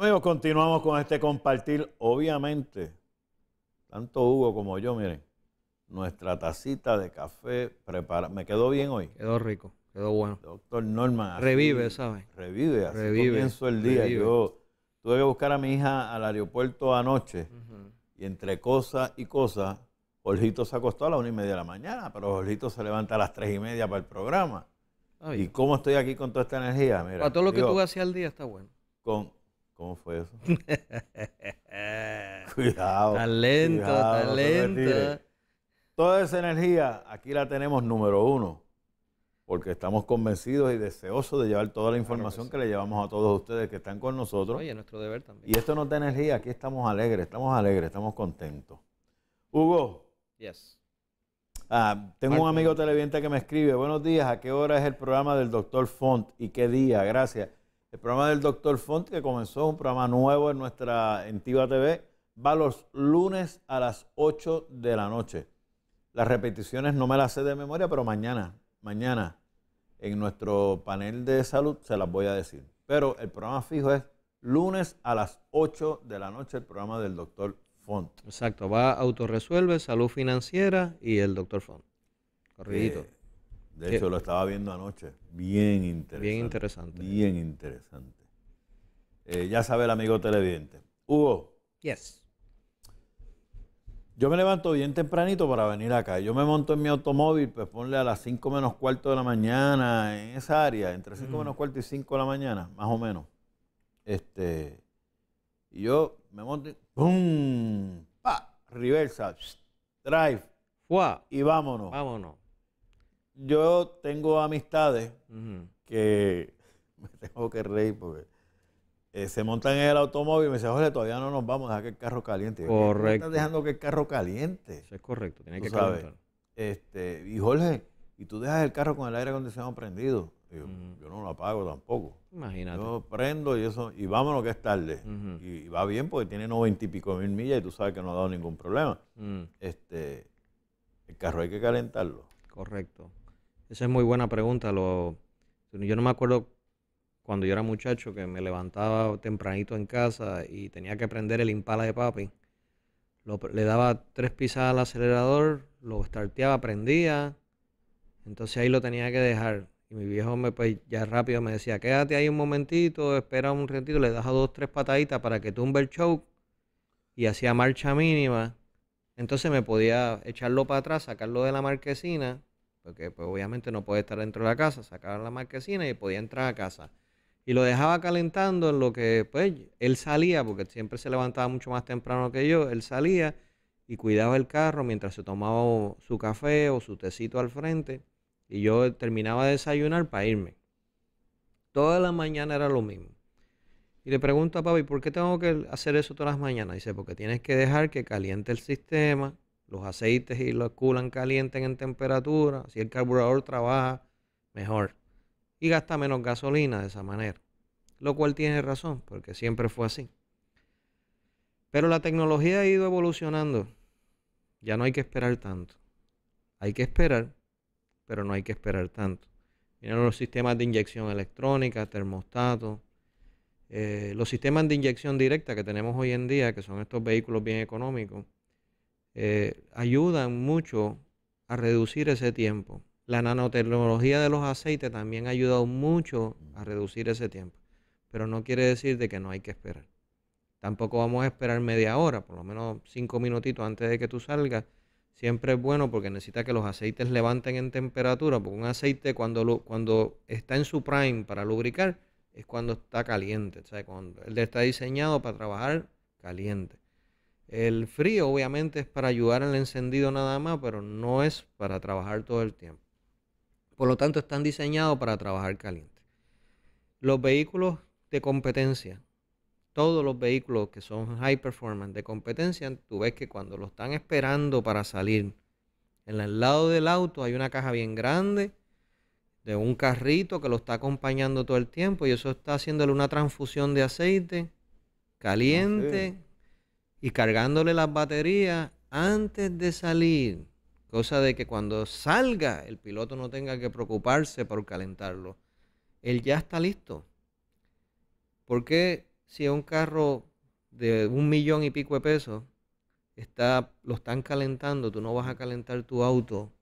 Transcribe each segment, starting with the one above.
Amigos, continuamos con este compartir. Obviamente, tanto Hugo como yo, miren, nuestra tacita de café preparada. ¿Me quedó bien hoy? Quedó rico, quedó bueno. Doctor Norman. Revive, ¿sabes? Revive, así comienzo el día. Yo tuve que buscar a mi hija al aeropuerto anoche. Y entre cosa y cosa, Jorgito se acostó a las una y media de la mañana, pero Jorgito se levanta a las tres y media para el programa. ¿Y cómo estoy aquí con toda esta energía? Mira, para todo lo que tú hacías al día está bueno. Con, ¿Cómo fue eso? cuidado. Talento, talento. Toda esa energía aquí la tenemos número uno porque estamos convencidos y deseosos de llevar toda la información que, le llevamos a todos ustedes que están con nosotros. Oye, nuestro deber también. Y esto nos da energía, aquí estamos alegres, estamos alegres, estamos contentos. Hugo. Yes. Ah, tengo un amigo televidente que me escribe, buenos días, ¿a qué hora es el programa del doctor Font y qué día? Gracias. El programa del doctor Font, que comenzó un programa nuevo en nuestra Entiva TV, va los lunes a las 8 de la noche. Las repeticiones no me las sé de memoria, pero mañana, mañana en nuestro panel de salud, se las voy a decir. Pero el programa fijo es lunes a las 8 de la noche, el programa del doctor Font. Exacto, va a Autoresuelve, Salud Financiera y el doctor Font. Corridito. Eh, de hecho, lo estaba viendo anoche. Bien interesante. Bien interesante. Bien interesante. Eh, ya sabe el amigo televidente. Hugo. Yes. Yo me levanto bien tempranito para venir acá. Yo me monto en mi automóvil, pues ponle a las 5 menos cuarto de la mañana, en esa área, entre 5 menos cuarto y 5 de la mañana, más o menos. Este, y yo me monto, ¡pum! ¡Pa! Reversa, drive. ¡Fua! Y vámonos. Vámonos. Yo tengo amistades que me tengo que reír porque eh, se montan en el automóvil y me dice, Jorge, todavía no nos vamos a que el carro caliente. correcto. estás dejando que el carro caliente? Eso es correcto, tiene que calentar. Este, y Jorge, y tú dejas el carro con el aire acondicionado prendido. Yo, yo, no lo apago tampoco. Imagínate. Yo prendo y eso, y vámonos que es tarde. y, va bien porque tiene noventa y pico mil millas y tú sabes que no ha dado ningún problema. Mm. Este, el carro hay que calentarlo. Correcto. Esa es muy buena pregunta. Lo, yo no me acuerdo cuando yo era muchacho, que me levantaba tempranito en casa y tenía que prender el impala de papi. le daba tres pisadas al acelerador, lo starteaba, prendía. Entonces ahí lo tenía que dejar. Y mi viejo me, pues, ya rápido me decía, quédate ahí un momentito, espera un ratito, le das a dos, tres pataditas para que tumbe el choke. Y hacía marcha mínima. Entonces me podía echarlo para atrás, sacarlo de la marquesina, porque pues, obviamente no puede estar dentro de la casa, sacar la marquesina y podía entrar a casa y lo dejaba calentando en lo que pues él salía, porque siempre se levantaba mucho más temprano que yo, él salía y cuidaba el carro mientras se tomaba su café o su tecito al frente y yo terminaba de desayunar para irme. Toda la mañana era lo mismo. Y le pregunto a papi, ¿por qué tengo que hacer eso todas las mañanas? Dice, porque tienes que dejar que caliente el sistema, los aceites y los culan calienten en temperatura, así el carburador trabaja mejor y gasta menos gasolina de esa manera. Lo cual tiene razón, porque siempre fue así. Pero la tecnología ha ido evolucionando. Ya no hay que esperar tanto. Hay que esperar, pero no hay que esperar tanto. Miren los sistemas de inyección electrónica, termostato, eh, los sistemas de inyección directa que tenemos hoy en día, que son estos vehículos bien económicos, eh, ayudan mucho a reducir ese tiempo. La nanotecnología de los aceites también ha ayudado mucho a reducir ese tiempo, pero no quiere decir de que no hay que esperar. Tampoco vamos a esperar media hora, por lo menos cinco minutitos antes de que tú salgas. Siempre es bueno porque necesita que los aceites levanten en temperatura, porque un aceite cuando, cuando está en su prime para lubricar es cuando está caliente, sea, cuando él está diseñado para trabajar caliente. El frío obviamente es para ayudar al encendido nada más, pero no es para trabajar todo el tiempo. Por lo tanto, están diseñados para trabajar caliente. Los vehículos de competencia, todos los vehículos que son high performance de competencia, tú ves que cuando lo están esperando para salir, en el lado del auto hay una caja bien grande de un carrito que lo está acompañando todo el tiempo y eso está haciéndole una transfusión de aceite caliente y cargándole las baterías antes de salir. Cosa de que cuando salga el piloto no tenga que preocuparse por calentarlo. Él ya está listo. Porque si es un carro de un millón y pico de pesos, está, lo están calentando, tú no vas a calentar tu auto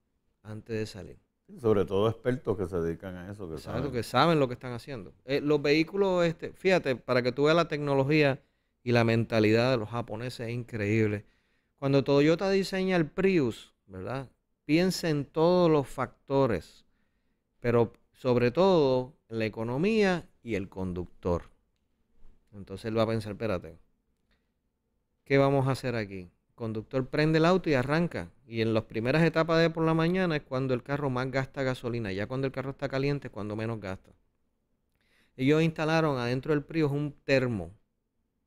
antes de salir. Sobre todo expertos que se dedican a eso. Que, saben. que saben lo que están haciendo. Eh, los vehículos, este, fíjate, para que tú veas la tecnología y la mentalidad de los japoneses es increíble. Cuando Toyota diseña el Prius, ¿verdad? Piensa en todos los factores, pero sobre todo la economía y el conductor. Entonces él va a pensar, espérate, ¿qué vamos a hacer aquí? El conductor prende el auto y arranca. Y en las primeras etapas de por la mañana es cuando el carro más gasta gasolina. Ya cuando el carro está caliente es cuando menos gasta. Ellos instalaron adentro del Prius un termo,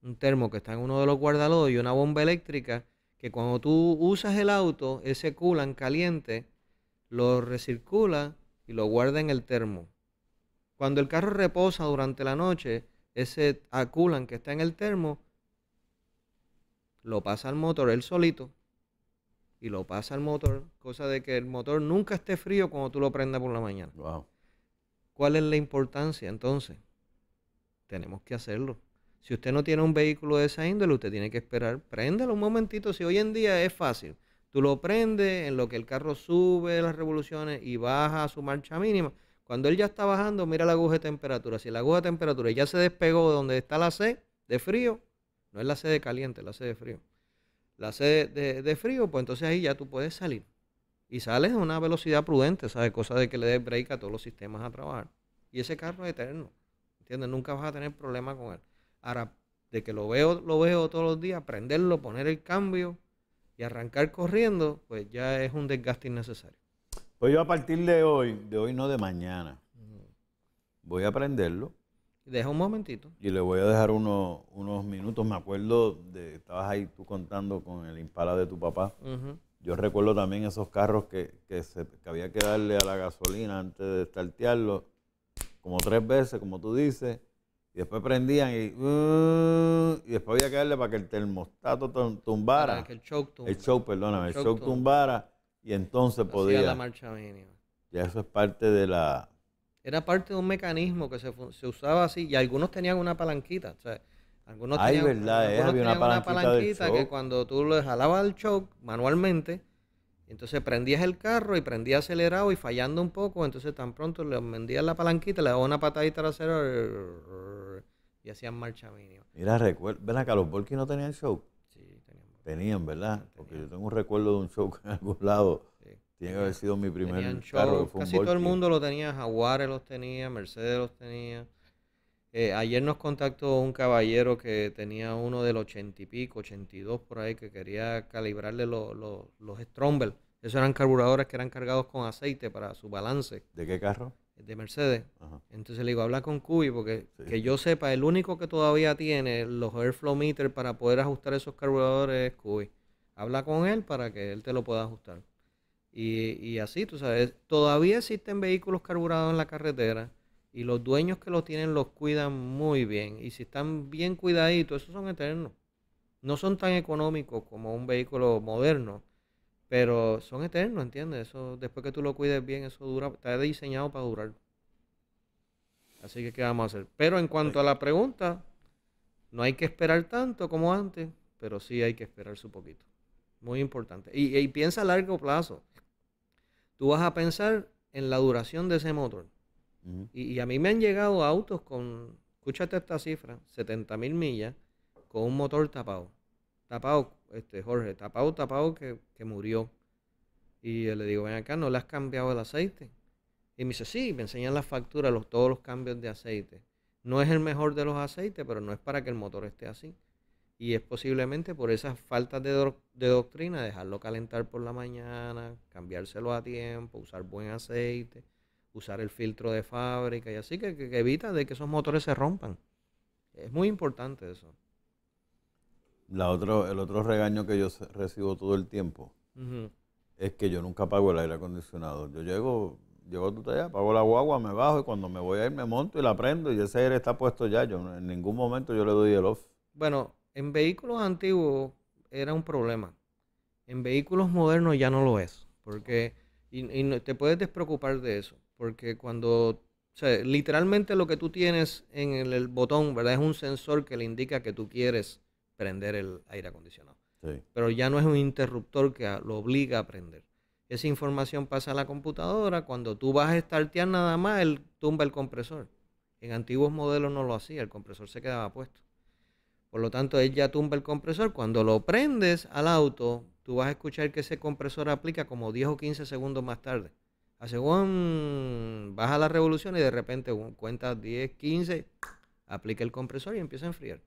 un termo que está en uno de los guardalodos y una bomba eléctrica que cuando tú usas el auto, ese culan caliente lo recircula y lo guarda en el termo. Cuando el carro reposa durante la noche, ese ah, coolant que está en el termo lo pasa al motor él solito y lo pasa al motor, cosa de que el motor nunca esté frío cuando tú lo prendas por la mañana. ¿Cuál es la importancia entonces? Tenemos que hacerlo. Si usted no tiene un vehículo de esa índole, usted tiene que esperar. Préndelo un momentito. Si hoy en día es fácil, tú lo prendes en lo que el carro sube las revoluciones y baja a su marcha mínima. Cuando él ya está bajando, mira la aguja de temperatura. Si la aguja de temperatura ya se despegó donde está la C de frío, no es la C de caliente, la C de frío. La C de, frío, pues entonces ahí ya tú puedes salir. Y sales a una velocidad prudente, ¿sabes? Cosa de que le des break a todos los sistemas a trabajar. Y ese carro es eterno. ¿Entiendes? Nunca vas a tener problema con él. Ahora, de que lo veo, lo veo todos los días, prenderlo, poner el cambio y arrancar corriendo, pues ya es un desgaste innecesario. Pues yo a partir de hoy, de hoy no de mañana, voy a prenderlo. Deja un momentito. Y le voy a dejar unos, minutos. Me acuerdo de, estabas ahí tú contando con el impala de tu papá. Yo recuerdo también esos carros que, se, había que darle a la gasolina antes de estartearlo, como tres veces, como tú dices y después prendían y, uh, y después había que darle para que el termostato tumbara. Para que el choke tumbara. El choke, perdóname, el choke, tumbara y entonces podía. la marcha mínima. Ya eso es parte de la. Era parte de un mecanismo que se, se usaba así y algunos tenían una palanquita. O sea, algunos tenían, verdad, eh, una palanquita, que cuando tú le jalabas al choke manualmente, entonces prendías el carro y prendía acelerado y fallando un poco, entonces tan pronto le vendías la palanquita, le dabas una patadita trasera y hacían marcha mínima. Mira, recuerda, ven acá, los Volkis no tenían show. Sí, tenían. ¿verdad? Porque yo tengo un recuerdo de un show en algún lado tiene que haber sido mi primer show. carro. Casi todo el mundo lo tenía, Jaguares los tenía, Mercedes los tenía. Eh, ayer nos contactó un caballero que tenía uno del 80 y pico, 82 por ahí, que quería calibrarle los Strombel. Esos eran carburadores que eran cargados con aceite para su balance. ¿De qué carro? De Mercedes. Entonces le digo, habla con Cubi, porque que yo sepa, el único que todavía tiene los airflow meter para poder ajustar esos carburadores es Habla con él para que él te lo pueda ajustar. Y, y así, tú sabes, todavía existen vehículos carburados en la carretera y los dueños que los tienen los cuidan muy bien. Y si están bien cuidaditos, esos son eternos. No son tan económicos como un vehículo moderno, pero son eternos, ¿entiendes? Eso, después que tú lo cuides bien, eso dura, está diseñado para durar. Así que, ¿qué vamos a hacer? Pero en cuanto a la pregunta, no hay que esperar tanto como antes, pero sí hay que esperar su poquito. Muy importante. y piensa a largo plazo. Tú vas a pensar en la duración de ese motor y, a mí me han llegado autos con, escúchate esta cifra, 70 mil millas, con un motor tapado. Tapado, este, Jorge, tapado, tapado que, murió. Y yo le digo, ven acá, ¿no le has cambiado el aceite? Y me dice, sí, me enseñan las facturas, todos los cambios de aceite. No es el mejor de los aceites, pero no es para que el motor esté así. Y es posiblemente por esas faltas de, de doctrina, dejarlo calentar por la mañana, cambiárselo a tiempo, usar buen aceite usar el filtro de fábrica y así que, evita de que esos motores se rompan. Es muy importante eso. La otro, el otro regaño que yo recibo todo el tiempo es que yo nunca pago el aire acondicionado. Yo llego, llego a tu taller, pago la guagua, me bajo y cuando me voy a ir me monto y la prendo y ese aire está puesto ya. Yo en ningún momento yo le doy el off. Bueno, en vehículos antiguos era un problema. En vehículos modernos ya no lo es. Porque y, y te puedes despreocupar de eso porque cuando literalmente lo que tú tienes en el, botón, ¿verdad? Es un sensor que le indica que tú quieres prender el aire acondicionado. Pero ya no es un interruptor que lo obliga a prender. Esa información pasa a la computadora. Cuando tú vas a estartear nada más, él tumba el compresor. En antiguos modelos no lo hacía, el compresor se quedaba puesto. Por lo tanto, él ya tumba el compresor. Cuando lo prendes al auto, tú vas a escuchar que ese compresor aplica como 10 o 15 segundos más tarde según baja la revolución y de repente cuenta 10, 15, aplica el compresor y empieza a enfriar.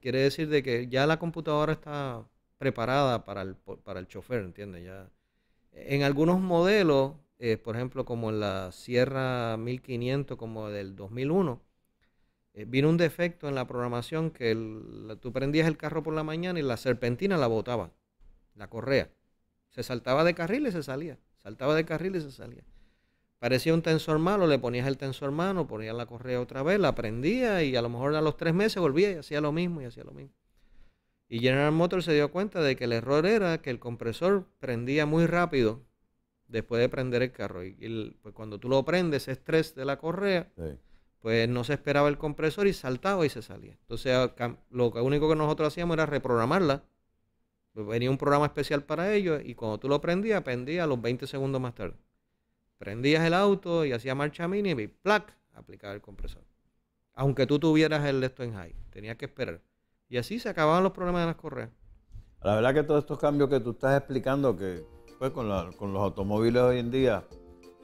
Quiere decir de que ya la computadora está preparada para el, chofer, ¿entiendes? Ya, en algunos modelos, eh, por ejemplo, como en la Sierra 1500, como del 2001, eh, vino un defecto en la programación que tú prendías el carro por la mañana y la serpentina la botaba, la correa. Se saltaba de carril y se salía. Saltaba de carril y se salía. Parecía un tensor malo, le ponías el tensor mano, ponías la correa otra vez, la prendía y a lo mejor a los tres meses volvía y hacía lo mismo y hacía lo mismo. Y General Motors se dio cuenta de que el error era que el compresor prendía muy rápido después de prender el carro. Y pues, cuando tú lo prendes, ese estrés de la correa, pues no se esperaba el compresor y saltaba y se salía. Entonces lo único que nosotros hacíamos era reprogramarla venía un programa especial para ellos y cuando tú lo prendías, prendía los 20 segundos más tarde. Prendías el auto y hacía marcha mini y ¡plac! aplicaba el compresor. Aunque tú tuvieras el esto en high, tenías que esperar. Y así se acababan los problemas de las correas. La verdad que todos estos cambios que tú estás explicando, que fue pues, con, los automóviles hoy en día,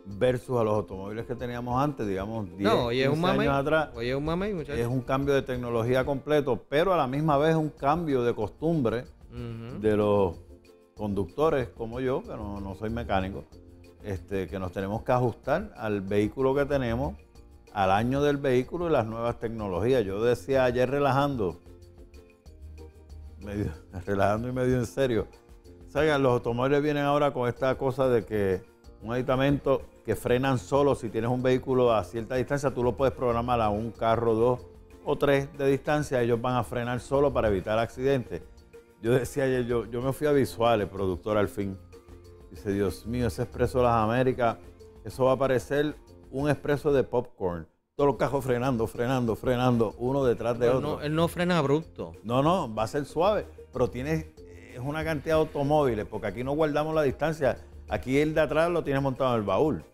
versus a los automóviles que teníamos antes, digamos, 10 años atrás. un Es un cambio de tecnología completo, pero a la misma vez un cambio de costumbre de los conductores como yo, que no, soy mecánico, este, que nos tenemos que ajustar al vehículo que tenemos, al año del vehículo y las nuevas tecnologías. Yo decía ayer relajando, relajando y medio en serio, saben los automóviles vienen ahora con esta cosa de que un aditamento que frenan solo, si tienes un vehículo a cierta distancia, tú lo puedes programar a un carro, dos o tres de distancia, ellos van a frenar solo para evitar accidentes yo decía ayer, yo, yo me fui a Visuales, productor al fin. Dice, Dios mío, ese expreso de las Américas, eso va a parecer un expreso de popcorn. Todos los cajos frenando, frenando, frenando, uno detrás de otro. él no frena abrupto. No, no, va a ser suave, pero tienes es una cantidad de automóviles, porque aquí no guardamos la distancia. Aquí el de atrás lo tienes montado en el baúl.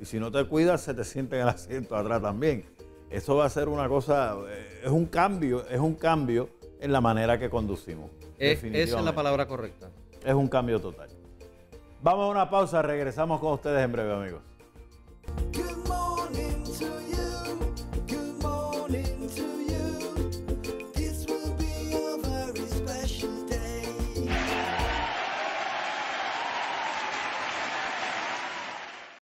Y si no te cuidas, se te siente en el asiento atrás también. Eso va a ser una cosa, eh, es un cambio, es un cambio en la manera que conducimos. Es, esa es la palabra correcta. Es un cambio total. Vamos a una pausa, regresamos con ustedes en breve, amigos.